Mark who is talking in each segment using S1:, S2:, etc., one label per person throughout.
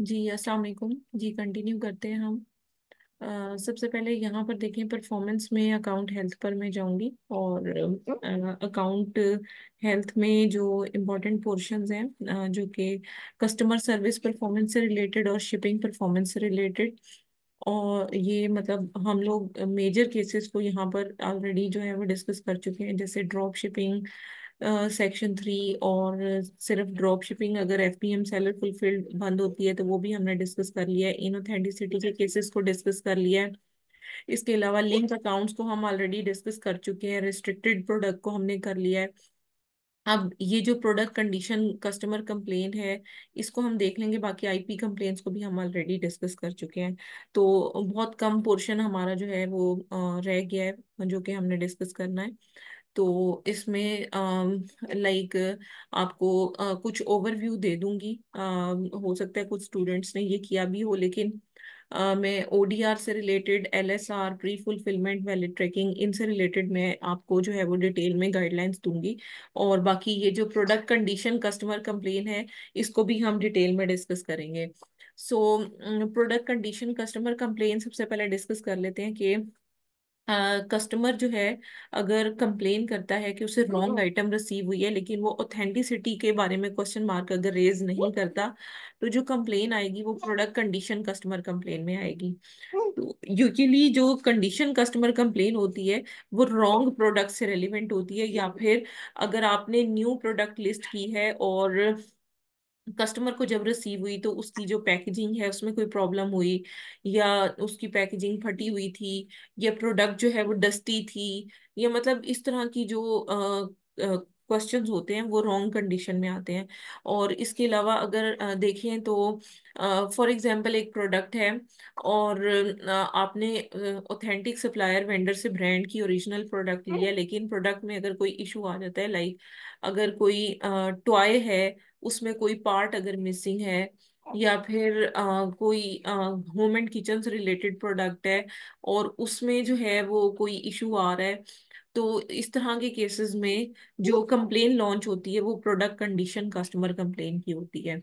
S1: जी अस्सलाम वालेकुम जी कंटिन्यू करते हैं हम सबसे पहले यहाँ पर देखें परफॉर्मेंस में अकाउंट हेल्थ पर मैं जाऊंगी और अकाउंट हेल्थ में जो इम्पोर्टेंट पोर्शंस हैं जो कि कस्टमर सर्विस परफॉर्मेंस से रिलेटेड और शिपिंग परफॉर्मेंस से रिलेटेड और ये मतलब हम लोग मेजर केसेस को यहाँ पर ऑलरेडी जो है वो डिस्कस कर चुके हैं जैसे ड्रॉप शिपिंग सेक्शन थ्री और सिर्फ ड्रॉप शिपिंग अगर F P M seller fulfilled बंद होती है तो वो भी हमने डिस्कस कर लिया है इन ऑथेंटिसिटी के केसेस को डिस्कस कर लिया है इसके अलावा लिंक अकाउंट्स को हम ऑलरेडी डिस्कस कर चुके हैं रिस्ट्रिक्टेड प्रोडक्ट को हमने कर लिया है अब ये जो प्रोडक्ट कंडीशन कस्टमर कंप्लेन है इसको हम देख लेंगे बाकी आईपी कंप्लेन को भी हम ऑलरेडी डिस्कस कर चुके हैं तो बहुत कम पोर्शन हमारा जो है वो रह गया है जो कि हमने डिस्कस करना है तो इसमें लाइक आपको आ, कुछ ओवरव्यू दे दूंगी आ, हो सकता है कुछ स्टूडेंट्स ने ये किया भी हो लेकिन आ, मैं ओडीआर से related LSR pre fulfillment valid tracking इनसे रिलेटेड मैं आपको जो है वो डिटेल में गाइडलाइंस दूंगी और बाकी ये जो प्रोडक्ट कंडीशन कस्टमर कंप्लेन है इसको भी हम डिटेल में डिस्कस करेंगे so product condition customer complain सबसे पहले डिस्कस कर लेते हैं कि कस्टमर हाँ, जो है अगर कंप्लेन करता है कि उसे रॉन्ग आइटम रिसीव हुई है लेकिन वो ऑथेंटिसिटी के बारे में क्वेश्चन मार्क अगर रेज नहीं करता तो जो कंप्लेन आएगी वो प्रोडक्ट कंडीशन कस्टमर कंप्लेन में आएगी तो यूजली जो कंडीशन कस्टमर कंप्लेन होती है वो रॉन्ग प्रोडक्ट से रेलिवेंट होती है या फिर अगर आपने न्यू प्रोडक्ट लिस्ट की है और कस्टमर को जब रिसीव हुई तो उसकी जो पैकेजिंग है उसमें कोई प्रॉब्लम हुई या उसकी पैकेजिंग फटी हुई थी या प्रोडक्ट जो है वो डस्टी थी या मतलब इस तरह की जो क्वेश्चंस होते हैं वो रॉन्ग कंडीशन में आते हैं और इसके अलावा अगर आ, देखें तो फॉर एग्जांपल एक प्रोडक्ट है और आ, आपने ऑथेंटिक सप्लायर वेंडर से ब्रांड की ओरिजिनल प्रोडक्ट लिया लेकिन प्रोडक्ट में अगर कोई इशू आ जाता है लाइक अगर कोई टॉय है उसमें कोई पार्ट अगर मिसिंग है या फिर आ, कोई होम एंड किचन से रिलेटेड प्रोडक्ट है और उसमें जो है वो कोई इशू आ रहा है तो इस तरह के केसेस में जो कंप्लेन लॉन्च होती है वो प्रोडक्ट कंडीशन कस्टमर कंप्लेन की होती है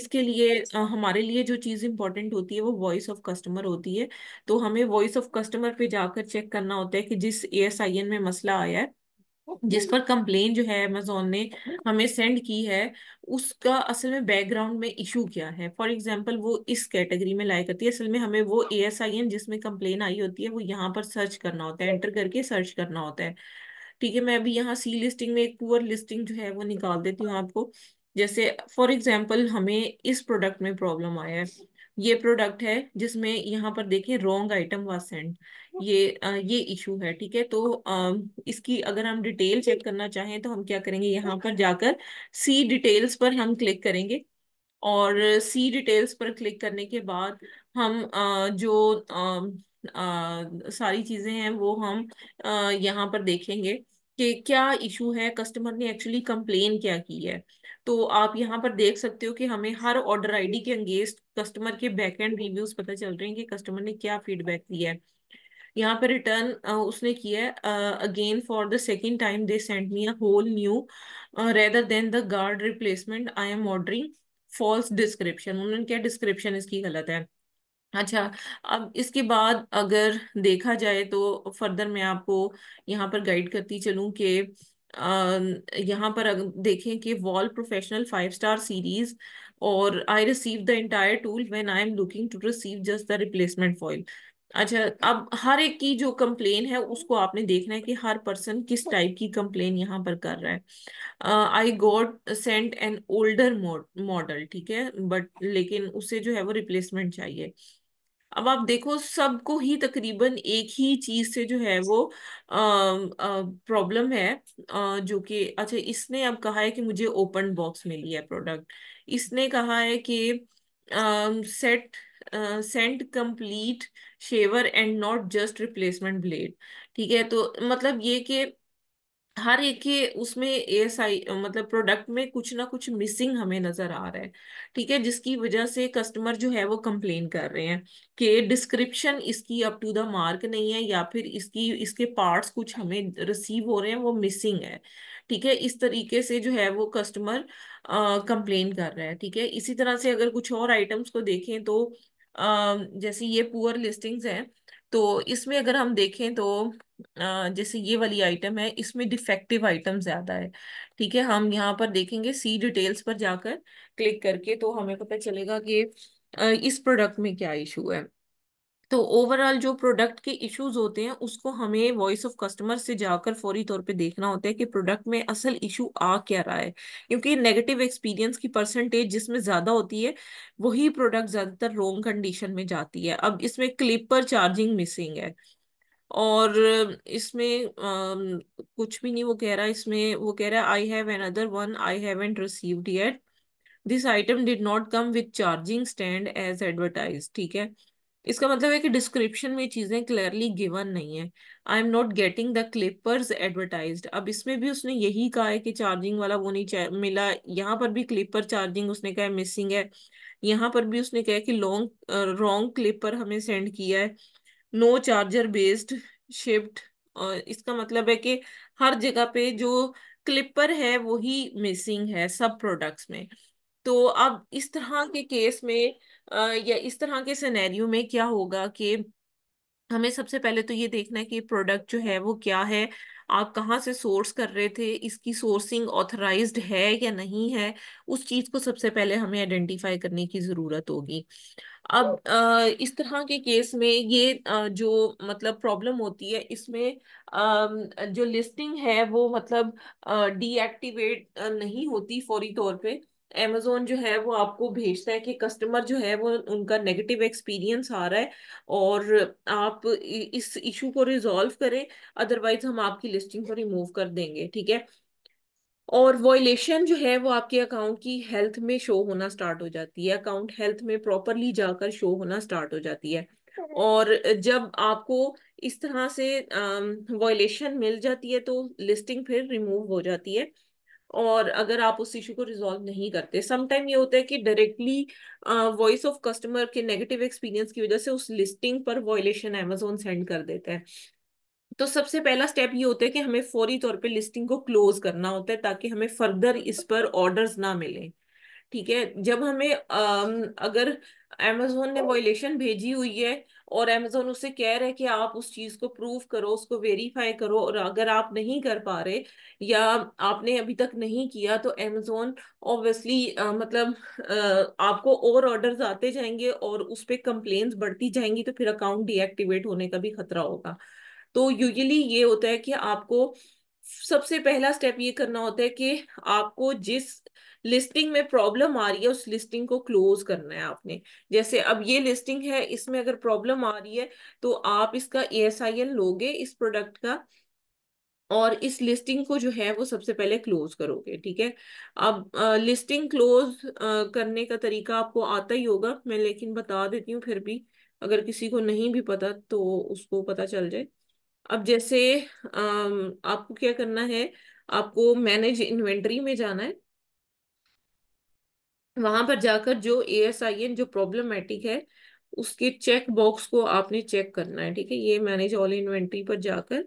S1: इसके लिए आ, हमारे लिए जो चीज़ इंपॉर्टेंट होती है वो वॉइस ऑफ कस्टमर होती है तो हमें वॉइस ऑफ कस्टमर पे जाकर चेक करना होता है कि जिस ए में मसला आया है जिस पर कंप्लेन जो है अमेजोन ने हम्म। हमें सेंड की है उसका असल में बैकग्राउंड में इशू क्या है फॉर एग्जांपल वो इस कैटेगरी में लाया करती है असल में हमें वो ए एस आई एन जिसमें कंप्लेन आई होती है वो यहाँ पर सर्च करना होता है एंटर करके सर्च करना होता है ठीक है मैं अभी यहाँ सी लिस्टिंग में एक पुअर लिस्टिंग जो है वो निकाल देती हूँ आपको जैसे फॉर एग्जाम्पल हमें इस प्रोडक्ट में प्रॉब्लम आया है ये प्रोडक्ट है जिसमें यहाँ पर देखें रॉन्ग आइटम वाज सेंड ये आ, ये इशू है ठीक है तो आ, इसकी अगर हम डिटेल चेक करना चाहें तो हम क्या करेंगे यहाँ पर जाकर सी डिटेल्स पर हम क्लिक करेंगे और सी डिटेल्स पर क्लिक करने के बाद हम आ, जो आ, आ, सारी चीज़ें हैं वो हम आ, यहाँ पर देखेंगे कि क्या इशू है कस्टमर ने एक्चुअली कंप्लेन क्या की है तो आप यहाँ पर देख सकते हो कि हमें हर ऑर्डर आईडी के अंगेस्ट कस्टमर के बैक एंड रिव्यूज पता चल रहे हैं कि कस्टमर ने क्या फीडबैक दिया है यहाँ पर रिटर्न उसने किया है again for the second time they send me a whole new rather than the guard replacement I am ordering false description उन्होंने क्या डिस्क्रिप्शन इसकी गलत है अच्छा अब इसके बाद अगर देखा जाए तो फर्दर मैं आपको यहाँ पर गाइड करती चलूँ कि यहाँ पर देखें कि Wahl professional five star series और I receive the entire tool when I am looking to receive just the replacement foil अच्छा अब हर एक की जो कंप्लेन है उसको आपने देखना है कि हर पर्सन किस टाइप की कंप्लेन यहाँ पर कर रहा है I got sent an older model ठीक है बट लेकिन उसे जो है वो रिप्लेसमेंट चाहिए अब आप देखो सबको ही तकरीबन एक ही चीज से जो है वो प्रॉब्लम है आ, जो कि अच्छा इसने अब कहा है कि मुझे ओपन बॉक्स मिली है प्रोडक्ट इसने कहा है कि set sent complete shaver and not just replacement blade ठीक है तो मतलब ये कि हर एक ही उसमें एएसआई मतलब प्रोडक्ट में कुछ ना कुछ मिसिंग हमें नजर आ रहा है ठीक है जिसकी वजह से कस्टमर जो है वो कंप्लेन कर रहे हैं कि डिस्क्रिप्शन इसकी अप टू द मार्क नहीं है या फिर इसकी इसके पार्ट्स कुछ हमें रिसीव हो रहे हैं वो मिसिंग है ठीक है इस तरीके से जो है वो कस्टमर कंप्लेन कर रहे हैं ठीक है इसी तरह से अगर कुछ और आइटम्स को देखें तो आ, जैसे ये पुअर लिस्टिंग्स हैं तो इसमें अगर हम देखें तो जैसे ये वाली आइटम है इसमें डिफेक्टिव आइटम ज्यादा है ठीक है हम यहाँ पर देखेंगे सी डिटेल्स पर जाकर क्लिक करके तो हमें पता चलेगा कि इस प्रोडक्ट में क्या इशू है तो ओवरऑल जो प्रोडक्ट के इश्यूज होते हैं उसको हमें वॉइस ऑफ कस्टमर से जाकर फौरी तौर पे देखना होता है कि प्रोडक्ट में असल इशू आ क्या रहा है क्योंकि नेगेटिव एक्सपीरियंस की परसेंटेज जिसमें ज़्यादा होती है वही प्रोडक्ट ज़्यादातर रोंग कंडीशन में जाती है अब इसमें क्लिप पर चार्जिंग मिसिंग है और इसमें आ, कुछ भी नहीं वो कह रहा इसमें वो कह रहा है I have another one I haven't received yet this item did not come with charging stand as advertise ठीक है इसका मतलब है कि डिस्क्रिप्शन में चीज़ें क्लियरली गिवन नहीं है I am not getting the clippers advertise अब इसमें भी उसने यही कहा है कि चार्जिंग वाला वो नहीं मिला यहाँ पर भी क्लिपर चार्जिंग उसने कहा है मिसिंग है यहाँ पर भी उसने कहा है कि लॉन्ग रॉन्ग क्लिपर हमें सेंड किया है नो चार्जर बेस्ड शिफ्ट और इसका मतलब है कि हर जगह पे जो क्लिपर है वही मिसिंग है सब प्रोडक्ट्स में तो अब इस तरह के केस में या इस तरह के सिनेरियो में क्या होगा कि हमें सबसे पहले तो ये देखना है कि प्रोडक्ट जो है वो क्या है आप कहाँ से सोर्स कर रहे थे इसकी सोर्सिंग ऑथराइज्ड है या नहीं है उस चीज़ को सबसे पहले हमें आइडेंटिफाई करने की ज़रूरत होगी अब हाँ। इस तरह के केस में ये जो मतलब प्रॉब्लम होती है इसमें जो लिस्टिंग है वो मतलब डीएक्टिवेट नहीं होती फौरी तौर पे अमेजोन जो है वो आपको भेजता है कि कस्टमर जो है वो उनका नेगेटिव एक्सपीरियंस आ रहा है और आप इस इशू को रिजॉल्व करें अदरवाइज हम आपकी लिस्टिंग को रिमूव कर देंगे ठीक है और वॉयलेशन जो है वो आपके अकाउंट की हेल्थ में शो होना स्टार्ट हो जाती है अकाउंट हेल्थ में प्रॉपरली जाकर शो होना स्टार्ट हो जाती है और जब आपको इस तरह से वॉयलेशन मिल जाती है तो लिस्टिंग फिर रिमूव हो जाती है और अगर आप उस इशू को रिजॉल्व नहीं करते समटाइम ये होता है कि डायरेक्टली वॉइस ऑफ कस्टमर के नेगेटिव एक्सपीरियंस की वजह से उस लिस्टिंग पर वॉयलेशन एमेजोन सेंड कर देता है तो सबसे पहला स्टेप ये होता है कि हमें फौरी तौर पे लिस्टिंग को क्लोज करना होता है ताकि हमें फर्दर इस पर ऑर्डर्स ना मिलें ठीक है जब हमें अगर अमेजोन ने वॉयलेशन भेजी हुई है और अमेजोन उससे कह रहा है कि आप उस चीज़ को प्रूव करो उसको वेरीफाई करो और अगर आप नहीं कर पा रहे या आपने अभी तक नहीं किया तो अमेजोन ऑब्वियसली मतलब आ, आपको और ऑर्डर आते जाएंगे और उस पर कंप्लेन्स बढ़ती जाएंगी तो फिर अकाउंट डीएक्टिवेट होने का भी खतरा होगा तो यूजली ये होता है कि आपको सबसे पहला स्टेप ये करना होता है कि आपको जिस लिस्टिंग में प्रॉब्लम आ रही है उस लिस्टिंग को क्लोज करना है आपने जैसे अब ये लिस्टिंग है इसमें अगर प्रॉब्लम आ रही है तो आप इसका ई लोगे इस प्रोडक्ट का और इस लिस्टिंग को जो है वो सबसे पहले क्लोज करोगे ठीक है अब आ, लिस्टिंग क्लोज करने का तरीका आपको आता ही होगा मैं लेकिन बता देती हूँ फिर भी अगर किसी को नहीं भी पता तो उसको पता चल जाए अब जैसे आपको क्या करना है आपको मैनेज इन्वेंट्री में जाना है वहां पर जाकर जो ए एस आई एन जो प्रॉब्लमेटिक है उसके चेक बॉक्स को आपने चेक करना है ठीक है ये मैनेज ऑल इन्वेंट्री पर जाकर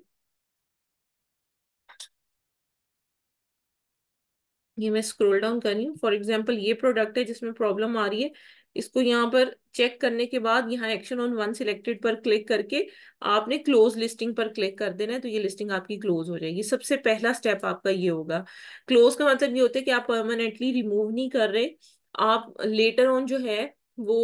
S1: ये मैं स्क्रॉल डाउन कर रही हूँ फॉर एग्जाम्पल ये प्रोडक्ट है जिसमें प्रॉब्लम आ रही है इसको यहाँ पर चेक करने के बाद यहाँ एक्शन ऑन वन सिलेक्टेड पर क्लिक करके आपने क्लोज लिस्टिंग पर क्लिक कर देना है तो ये लिस्टिंग आपकी क्लोज हो जाएगी सबसे पहला स्टेप आपका ये होगा क्लोज का मतलब ये होता है कि आप परमानेंटली रिमूव नहीं कर रहे आप लेटर ऑन जो है वो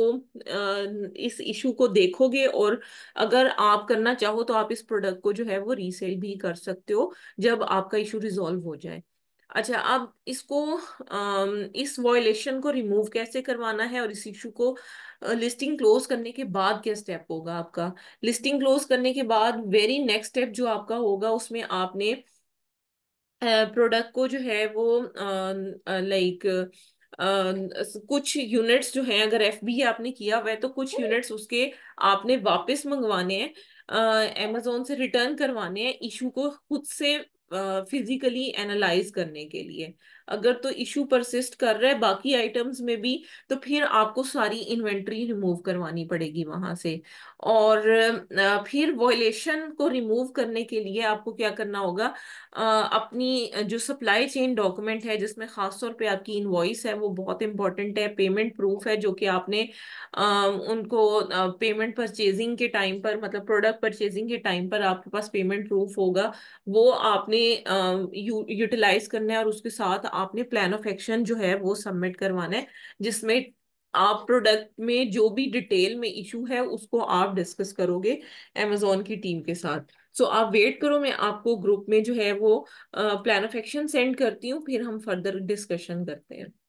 S1: इस इशू को देखोगे और अगर आप करना चाहो तो आप इस प्रोडक्ट को जो है वो रीसेल भी कर सकते हो जब आपका इशू रिजोल्व हो जाए अच्छा अब इसको इस वॉयलेशन को रिमूव कैसे करवाना है और इस इशू को लिस्टिंग क्लोज करने के बाद क्या स्टेप होगा आपका लिस्टिंग क्लोज करने के बाद वेरी नेक्स्ट स्टेप जो आपका होगा उसमें आपने प्रोडक्ट को जो है वो लाइक कुछ यूनिट्स जो हैं अगर एफ बी आपने किया हुआ है तो कुछ यूनिट्स उसके आपने वापस मंगवाने हैं अमेजोन से रिटर्न करवाने हैं इशू को खुद से फिजिकली एनालाइज करने के लिए अगर तो इशू परसिस्ट कर रहा है बाकी आइटम्स में भी तो फिर आपको सारी इन्वेंट्री रिमूव करवानी पड़ेगी वहां से और फिर वॉयलेशन को रिमूव करने के लिए आपको क्या करना होगा अपनी जो सप्लाई चेन डॉक्यूमेंट है जिसमें खास तौर पे आपकी इनवॉइस है वो बहुत इंपॉर्टेंट है पेमेंट प्रूफ है जो कि आपने उनको पेमेंट परचेजिंग के टाइम पर मतलब प्रोडक्ट परचेजिंग के टाइम पर आपके पास पेमेंट प्रूफ होगा वो आपने यूटिलाइज करना है और उसके साथ आपने प्लान ऑफ एक्शन जो है वो सबमिट करवाना है जिसमें आप प्रोडक्ट में जो भी डिटेल में इशू है उसको आप डिस्कस करोगे अमेजोन की टीम के साथ सो so, आप वेट करो मैं आपको ग्रुप में जो है वो प्लान ऑफ एक्शन सेंड करती हूँ फिर हम फर्दर डिस्कशन करते हैं